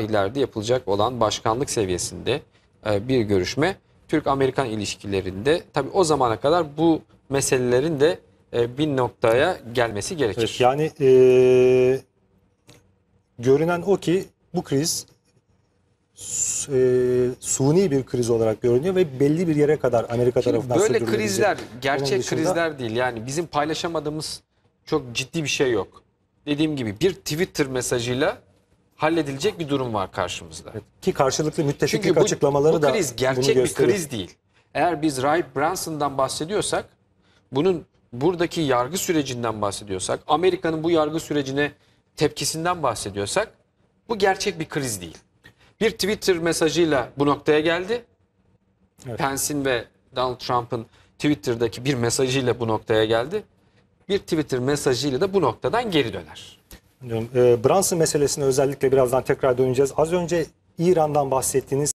ileride yapılacak olan başkanlık seviyesinde e, bir görüşme. Türk-Amerikan ilişkilerinde tabii o zamana kadar bu meselelerin de e, bir noktaya gelmesi gerekir. Evet, yani e, görünen o ki bu kriz e, suni bir kriz olarak görünüyor ve belli bir yere kadar Amerika Şimdi tarafından böyle krizler gerçek dışında... krizler değil yani bizim paylaşamadığımız çok ciddi bir şey yok. Dediğim gibi bir Twitter mesajıyla halledilecek bir durum var karşımızda. Ki karşılıklı müttefiklik Çünkü bu, açıklamaları bu da kriz gerçek bir kriz değil. Eğer biz Ray Branson'dan bahsediyorsak, bunun buradaki yargı sürecinden bahsediyorsak, Amerika'nın bu yargı sürecine tepkisinden bahsediyorsak, bu gerçek bir kriz değil. Bir Twitter mesajıyla bu noktaya geldi. Evet. Pence'in ve Donald Trump'ın Twitter'daki bir mesajıyla bu noktaya geldi. Bir Twitter mesajıyla da bu noktadan geri döner. Diyorum. E, ee, Brunson meselesine özellikle birazdan tekrar döneceğiz. Az önce İran'dan bahsettiğiniz